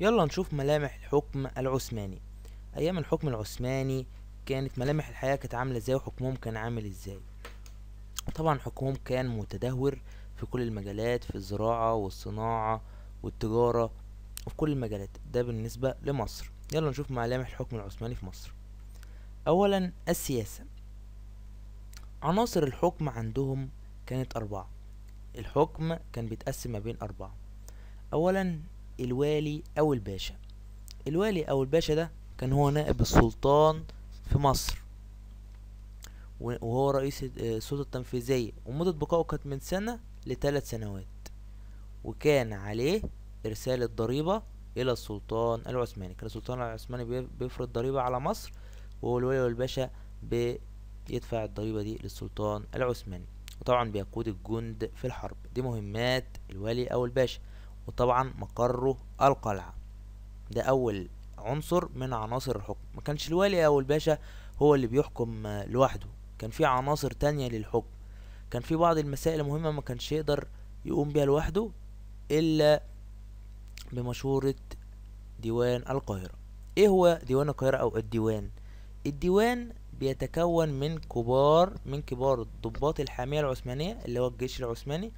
يلا نشوف ملامح الحكم العثماني ايام الحكم العثماني كانت ملامح الحياه كانت عامله ازاي وحكمهم كان عامل ازاي طبعا حكمهم كان متدهور في كل المجالات في الزراعه والصناعه والتجاره وفي كل المجالات ده بالنسبه لمصر يلا نشوف ملامح الحكم العثماني في مصر اولا السياسه عناصر الحكم عندهم كانت اربعه الحكم كان بيتقسم ما بين اربعه اولا الوالي أو الباشا الوالي أو الباشا ده كان هو نائب السلطان في مصر وهو رئيس آه، السلطة التنفيذية ومدة بقائه كانت من سنة لثلاث سنوات وكان عليه إرسال الضريبة إلى السلطان العثماني كان السلطان العثماني بيفرض ضريبة على مصر وهو الولي والباشا بيدفع الضريبة دي للسلطان العثماني وطبعا بيقود الجند في الحرب دي مهمات الوالي أو الباشا وطبعا مقره القلعة ده أول عنصر من عناصر الحكم ما كانش الوالي أو الباشا هو اللي بيحكم لوحده كان في عناصر تانية للحكم كان في بعض المسائل المهمة ما كانش يقدر يقوم بيها لوحده إلا بمشورة ديوان القاهرة ايه هو ديوان القاهرة او الديوان الديوان بيتكون من كبار من كبار ضباط الحامية العثمانية اللي هو الجيش العثماني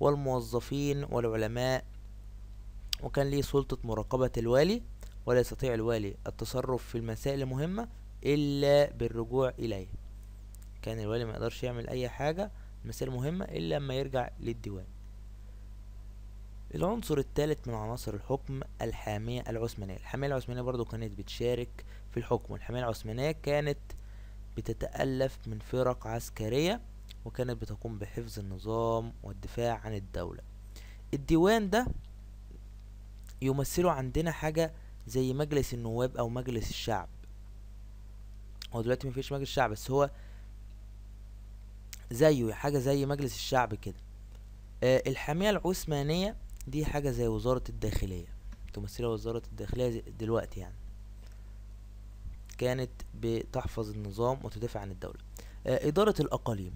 والموظفين والعلماء وكان ليه سلطة مراقبة الوالي ولا يستطيع الوالي التصرف في المسائل المهمة إلا بالرجوع إليه كان الوالي ما يقدرش يعمل أي حاجة مسائل مهمة إلا لما يرجع للديوان العنصر الثالث من عناصر الحكم الحامية العثمانية الحامية العثمانية برضو كانت بتشارك في الحكم الحامية العثمانية كانت بتتألف من فرق عسكرية وكانت بتقوم بحفظ النظام والدفاع عن الدولة الديوان ده يمثلوا عندنا حاجة زي مجلس النواب أو مجلس الشعب هو دلوقتي مفيش مجلس شعب بس هو زيه حاجة زي مجلس الشعب كده آه الحامية العثمانية دي حاجة زي وزارة الداخلية تمثلها وزارة الداخلية دلوقتي يعني كانت بتحفظ النظام وتدافع عن الدولة آه إدارة الأقاليم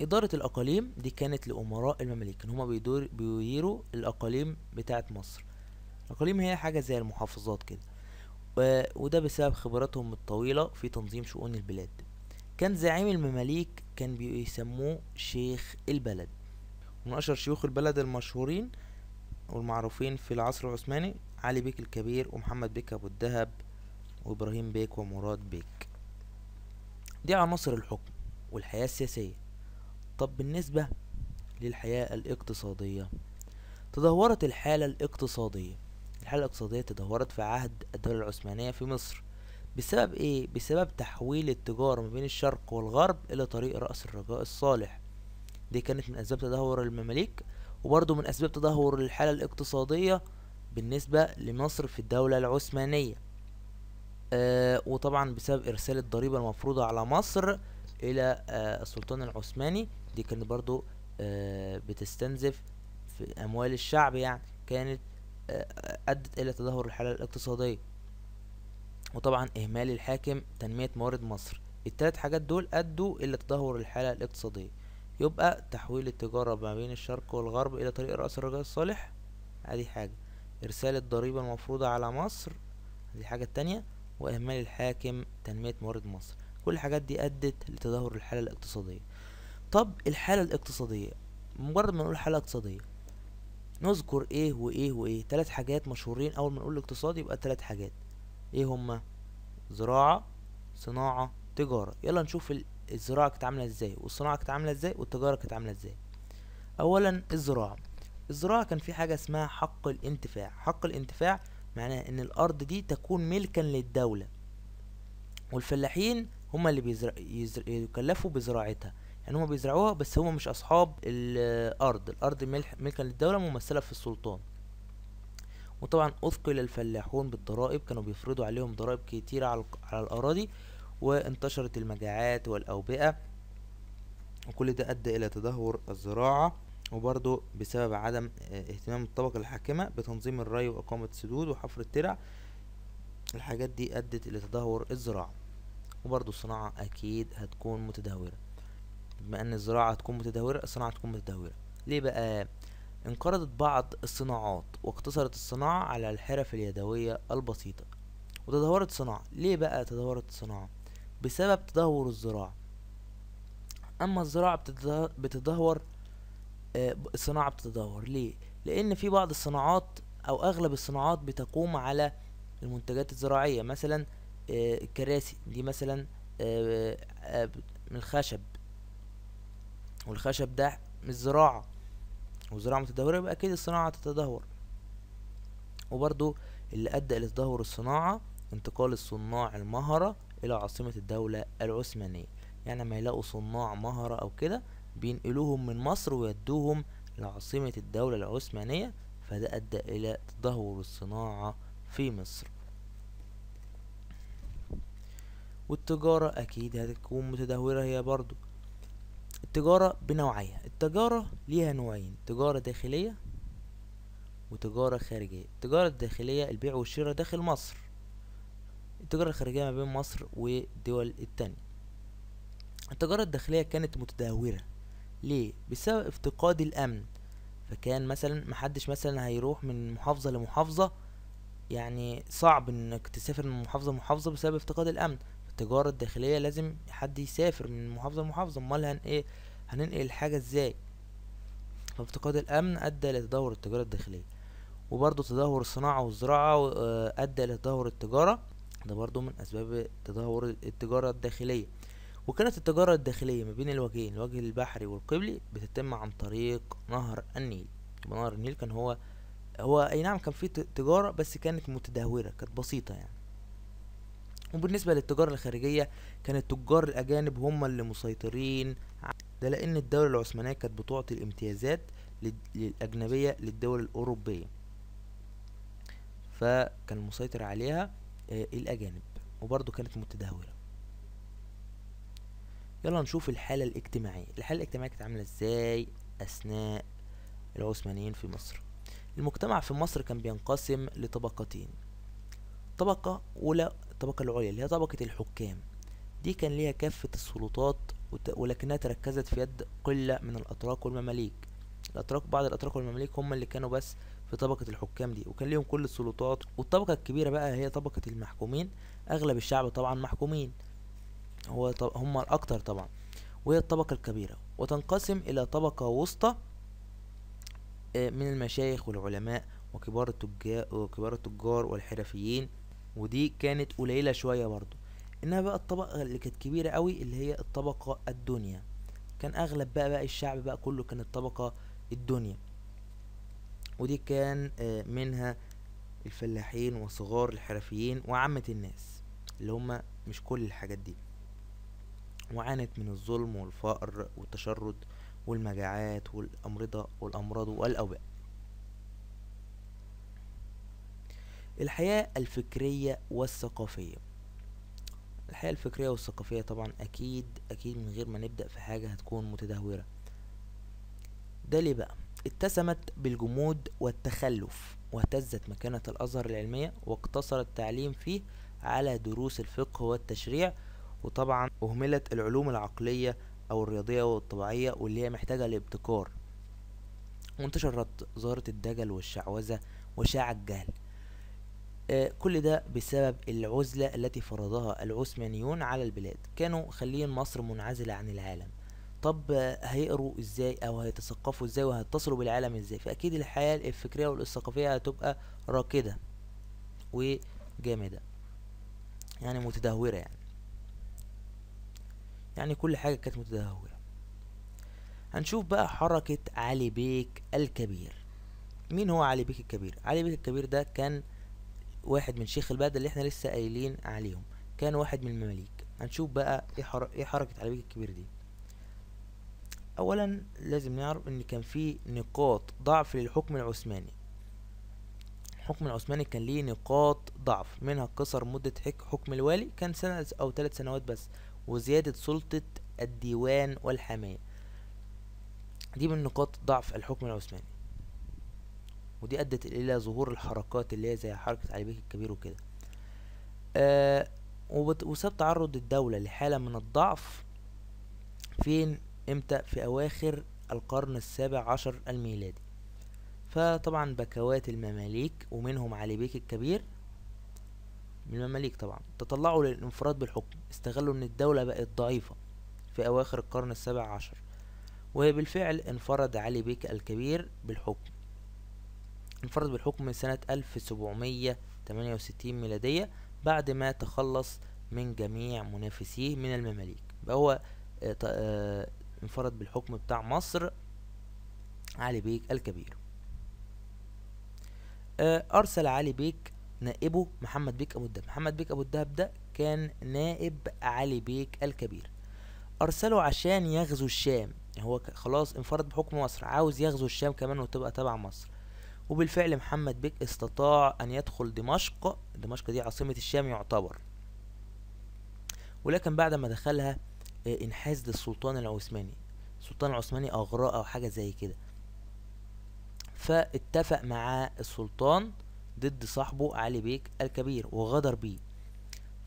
إدارة الأقاليم دي كانت لأمراء المماليك إن هما بيدور بيديروا الأقاليم بتاعة مصر الأقاليم هي حاجة زي المحافظات كده وده بسبب خبراتهم الطويلة في تنظيم شؤون البلاد كان زعيم المماليك كان بيسموه شيخ البلد من أشهر شيوخ البلد المشهورين والمعروفين في العصر العثماني علي بيك الكبير ومحمد بيك أبو الدهب وإبراهيم بيك ومراد بيك دي عناصر الحكم والحياة السياسية طب بالنسبة للحياة الاقتصادية تدهورت الحالة الاقتصادية الحالة الاقتصادية تدهورت في عهد الدولة العثمانية في مصر بسبب ايه؟ بسبب تحويل التجارة ما بين الشرق والغرب الى طريق رأس الرجاء الصالح دي كانت من اسباب تدهور المماليك وبرضه من اسباب تدهور الحالة الاقتصادية بالنسبة لمصر في الدولة العثمانية آه وطبعا بسبب ارسال الضريبة المفروضة على مصر الى آه السلطان العثماني دي كانت برضو آه، بتستنزف في اموال الشعب يعني كانت آه، ادت الى تدهور الحاله الاقتصاديه وطبعا اهمال الحاكم تنميه موارد مصر التلات حاجات دول ادوا الى تدهور الحاله الاقتصاديه يبقى تحويل التجاره ما بين الشرق والغرب الى طريق راس الرجاء الصالح ادي حاجه ارسال الضريبه المفروضه على مصر دي حاجة تانية واهمال الحاكم تنميه موارد مصر كل الحاجات دي ادت لتدهور الحاله الاقتصاديه طب الحالة الاقتصادية مجرد ما نقول حالة اقتصادية نذكر ايه وايه وايه تلات حاجات مشهورين اول ما نقول الاقتصاد يبقى تلات حاجات ايه هما زراعة صناعة تجارة يلا نشوف الزراعة كانت عاملة ازاي والصناعة كانت عاملة ازاي والتجارة كانت عاملة ازاي اولا الزراعة الزراعة كان في حاجة اسمها حق الانتفاع حق الانتفاع معناه ان الارض دي تكون ملكا للدولة والفلاحين هما اللي بيزر... يزر... يكلفوا بزراعتها ان هم بيزرعوها بس هم مش اصحاب الارض الارض ملكا للدوله ممثله في السلطان وطبعا اثقل الفلاحون بالضرائب كانوا بيفرضوا عليهم ضرائب كتيرة على, على الاراضي وانتشرت المجاعات والاوبئة وكل ده ادى الى تدهور الزراعة وبرضه بسبب عدم آه، اهتمام الطبقة الحاكمة بتنظيم الري واقامة السدود وحفر الترع الحاجات دي ادت الى تدهور الزراعة وبرضه الصناعة اكيد هتكون متدهورة بما ان الزراعه هتكون متدهوره الصناعه هتكون متدهوره ليه بقى انقرضت بعض الصناعات واقتصرت الصناعه على الحرف اليدويه البسيطه وتدهورت الصناعه ليه بقى تدهورت الصناعه بسبب تدهور الزراعه اما الزراعه بتدهور آه، الصناعه بتتدهور ليه لان في بعض الصناعات او اغلب الصناعات بتقوم على المنتجات الزراعيه مثلا آه، الكراسي دي مثلا آه، من الخشب والخشب ده مش زراعة وزراعة متدهورة يبقى أكيد الصناعة تتدهور وبرضو اللي أدى إلى تدهور الصناعة انتقال الصناع المهرة إلى عاصمة الدولة العثمانية يعني ما يلاقوا صناع مهرة أو كده بينقلوهم من مصر ويدوهم لعاصمة الدولة العثمانية فده أدى إلى تدهور الصناعة في مصر والتجارة أكيد هتكون متدهورة هي برضو التجارة بنوعيها التجارة ليها نوعين تجارة داخلية وتجارة خارجية التجارة الداخلية البيع والشراء داخل مصر التجارة الخارجية ما بين مصر والدول التانية التجارة الداخلية كانت متدهورة ليه؟ بسبب افتقاد الأمن فكان مثلا محدش مثلا هيروح من محافظة لمحافظة يعني صعب انك تسافر من محافظة لمحافظة بسبب افتقاد الأمن التجارة الداخلية لازم حد يسافر من محافظة لمحافظة امال هن ايه هننقل الحاجة ازاي فافتقاد الامن ادى لتدهور التجارة الداخلية وبرضه تدهور الصناعة والزراعة آه، ادى لتدهور التجارة ده برضه من اسباب تدهور التجارة الداخلية وكانت التجارة الداخلية ما بين الوجهين الوجه البحري والقبلي بتتم عن طريق نهر النيل نهر النيل كان هو هو اي نعم كان فيه تجارة بس كانت متدهورة كانت بسيطة يعني وبالنسبة للتجارة الخارجية كان التجار الأجانب هم اللي مسيطرين ده لأن الدولة العثمانية كانت بتعطي الامتيازات الأجنبية للدول الأوروبية فكان مسيطر عليها آه، الأجانب وبرضه كانت متدهورة يلا نشوف الحالة الاجتماعية الحالة الاجتماعية كانت عاملة ازاي أثناء العثمانيين في مصر المجتمع في مصر كان بينقسم لطبقتين طبقة أولى الطبقة العليا اللي هي طبقة الحكام دي كان ليها كافة السلطات ولكنها تركزت في يد قلة من الأتراك والمماليك الأتراك بعض الأتراك والمماليك هم اللي كانوا بس في طبقة الحكام دي وكان ليهم كل السلطات والطبقة الكبيرة بقى هي طبقة المحكومين أغلب الشعب طبعا محكومين هو طب هم الأكتر طبعا وهي الطبقة الكبيرة وتنقسم إلى طبقة وسطى آه، من المشايخ والعلماء وكبار التجار وكبار التجار والحرفيين ودي كانت قليلة شوية برضو انها بقى الطبقة اللي كانت كبيرة قوي اللي هي الطبقة الدنيا كان اغلب بقى بقى الشعب بقى كله كان الطبقة الدنيا ودي كان آه، منها الفلاحين وصغار الحرفيين وعامة الناس اللي هم مش كل الحاجات دي وعانت من الظلم والفقر والتشرد والمجاعات والأمرضة والأمراض والأوبئة الحياة الفكرية والثقافية الحياة الفكرية والثقافية طبعا أكيد أكيد من غير ما نبدأ في حاجة هتكون متدهورة ده ليه بقى اتسمت بالجمود والتخلف واهتزت مكانة الأزهر العلمية واقتصر التعليم فيه على دروس الفقه والتشريع وطبعا أهملت العلوم العقلية أو الرياضية والطبيعية واللي هي محتاجة لابتكار وانتشرت ظاهرة الدجل والشعوذة وشاع الجهل آه، كل ده بسبب العزلة التي فرضها العثمانيون على البلاد كانوا خلين مصر منعزلة عن العالم طب آه، هيقروا ازاي او هيتثقفوا ازاي وهيتصلوا بالعالم ازاي فاكيد الحياة الفكرية والثقافية هتبقى راكدة وجامدة يعني متدهورة يعني يعني كل حاجة كانت متدهورة هنشوف بقى حركة علي بيك الكبير مين هو علي بيك الكبير علي بيك الكبير ده كان آه واحد من شيخ البلد اللي احنا لسه قايلين عليهم كان واحد من المماليك هنشوف بقى ايه, ايه حركة علي بيك الكبير دي اولا لازم نعرف ان كان في نقاط ضعف للحكم العثماني الحكم العثماني كان ليه نقاط ضعف منها قصر مدة حكم الوالي كان سنة أو ثلاث سنوات بس وزيادة سلطة الديوان والحماية دي من نقاط ضعف الحكم العثماني ودي ادت الى ظهور الحركات اللي هي زي حركه علي بيك الكبير وكده آه وسبب تعرض الدوله لحاله من الضعف فين امتى في اواخر القرن السابع عشر الميلادي فطبعا بكوات المماليك ومنهم علي بيك الكبير من المماليك طبعا تطلعوا للانفراد بالحكم استغلوا ان الدولة بقت ضعيفة في اواخر القرن السابع عشر وبالفعل انفرد علي بيك الكبير بالحكم انفرد بالحكم من سنة 1768 ميلادية بعد ما تخلص من جميع منافسيه من المماليك بقى هو انفرد آه، آه، بالحكم بتاع مصر علي بيك الكبير آه، أرسل علي بيك نائبه محمد بيك أبو الدهب محمد بيك أبو الدهب ده كان نائب علي بيك الكبير أرسله عشان يغزو الشام يعني هو خلاص انفرد بحكم مصر عاوز يغزو الشام كمان وتبقى تبع مصر وبالفعل محمد بك استطاع أن يدخل دمشق دمشق دي عاصمة الشام يعتبر ولكن بعد ما دخلها آه، انحاز للسلطان العثماني السلطان العثماني أغراء أو حاجة زي كده فاتفق مع السلطان ضد صاحبه علي بيك الكبير وغدر بيه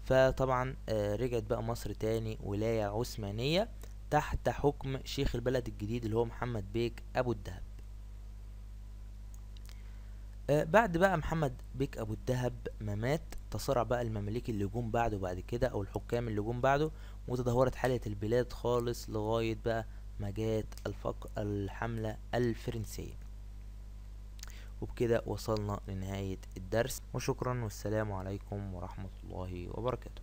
فطبعا آه، رجعت بقى مصر تاني ولاية عثمانية تحت حكم شيخ البلد الجديد اللي هو محمد بيك أبو الدهب آه، بعد بقى محمد بيك ابو الدهب ما مات تصارع بقى المماليك اللي جم بعده بعد كده او الحكام اللي جم بعده وتدهورت حالة البلاد خالص لغاية بقى ما جات الفق الحملة الفرنسية وبكده وصلنا لنهاية الدرس وشكرا والسلام عليكم ورحمة الله وبركاته